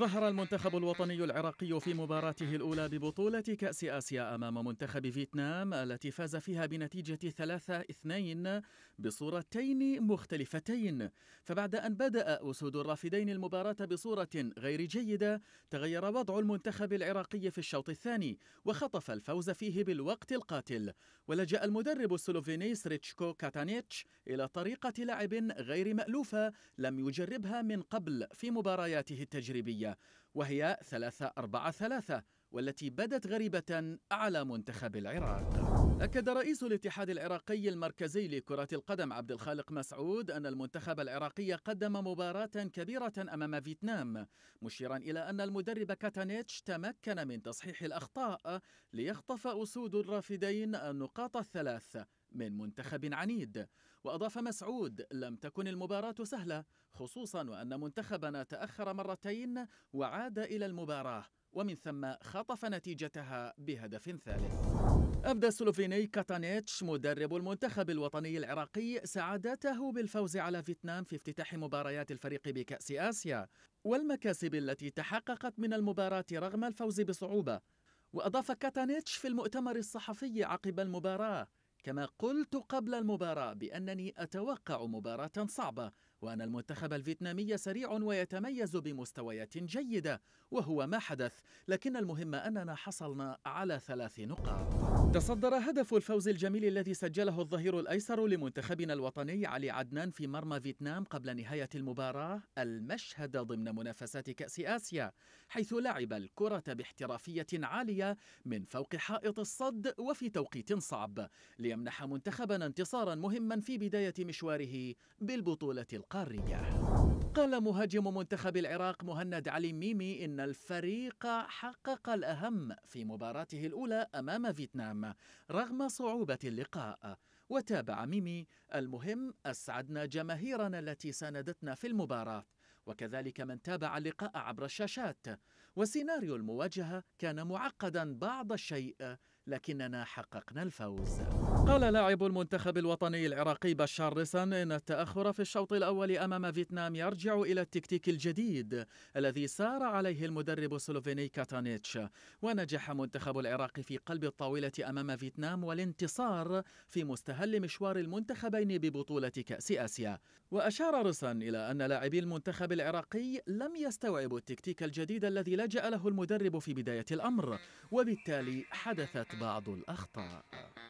ظهر المنتخب الوطني العراقي في مباراته الأولى ببطولة كأس آسيا أمام منتخب فيتنام التي فاز فيها بنتيجة 3-2 بصورتين مختلفتين فبعد أن بدأ أسود الرافدين المباراة بصورة غير جيدة تغير وضع المنتخب العراقي في الشوط الثاني وخطف الفوز فيه بالوقت القاتل ولجأ المدرب السلوفيني سريتشكو كاتانيتش إلى طريقة لعب غير مألوفة لم يجربها من قبل في مبارياته التجريبية وهي 3 4 3 والتي بدت غريبة على منتخب العراق أكد رئيس الاتحاد العراقي المركزي لكرة القدم عبد الخالق مسعود أن المنتخب العراقي قدم مباراة كبيرة أمام فيتنام مشيرا إلى أن المدرب كاتانيتش تمكن من تصحيح الأخطاء ليخطف أسود الرافدين النقاط الثلاث من منتخب عنيد وأضاف مسعود لم تكن المباراة سهلة خصوصا وأن منتخبنا تأخر مرتين وعاد إلى المباراة ومن ثم خطف نتيجتها بهدف ثالث أبدى السلوفيني كاتانيتش مدرب المنتخب الوطني العراقي سعادته بالفوز على فيتنام في افتتاح مباريات الفريق بكأس آسيا والمكاسب التي تحققت من المباراة رغم الفوز بصعوبة وأضاف كاتانيتش في المؤتمر الصحفي عقب المباراة كما قلت قبل المباراة بأنني أتوقع مباراة صعبة وأن المنتخب الفيتنامي سريع ويتميز بمستويات جيدة وهو ما حدث لكن المهم أننا حصلنا على ثلاث نقاط تصدر هدف الفوز الجميل الذي سجله الظهير الأيسر لمنتخبنا الوطني علي عدنان في مرمى فيتنام قبل نهاية المباراة المشهد ضمن منافسات كأس آسيا حيث لعب الكرة باحترافية عالية من فوق حائط الصد وفي توقيت صعب ليمنح منتخبنا انتصارا مهما في بداية مشواره بالبطولة القارية قال مهاجم منتخب العراق مهند علي ميمي إن الفريق حقق الأهم في مباراته الأولى أمام فيتنام رغم صعوبة اللقاء وتابع ميمي المهم أسعدنا جماهيرنا التي ساندتنا في المباراة وكذلك من تابع اللقاء عبر الشاشات وسيناريو المواجهة كان معقدا بعض الشيء لكننا حققنا الفوز قال لاعب المنتخب الوطني العراقي بشار رسن إن التأخر في الشوط الأول أمام فيتنام يرجع إلى التكتيك الجديد الذي سار عليه المدرب السلوفيني كاتانيتش ونجح منتخب العراق في قلب الطاولة أمام فيتنام والانتصار في مستهل مشوار المنتخبين ببطولة كأس آسيا وأشار رسن إلى أن لاعبي المنتخب العراقي لم يستوعبوا التكتيك الجديد الذي لجأ له المدرب في بداية الأمر وبالتالي حدثت بعض الأخطاء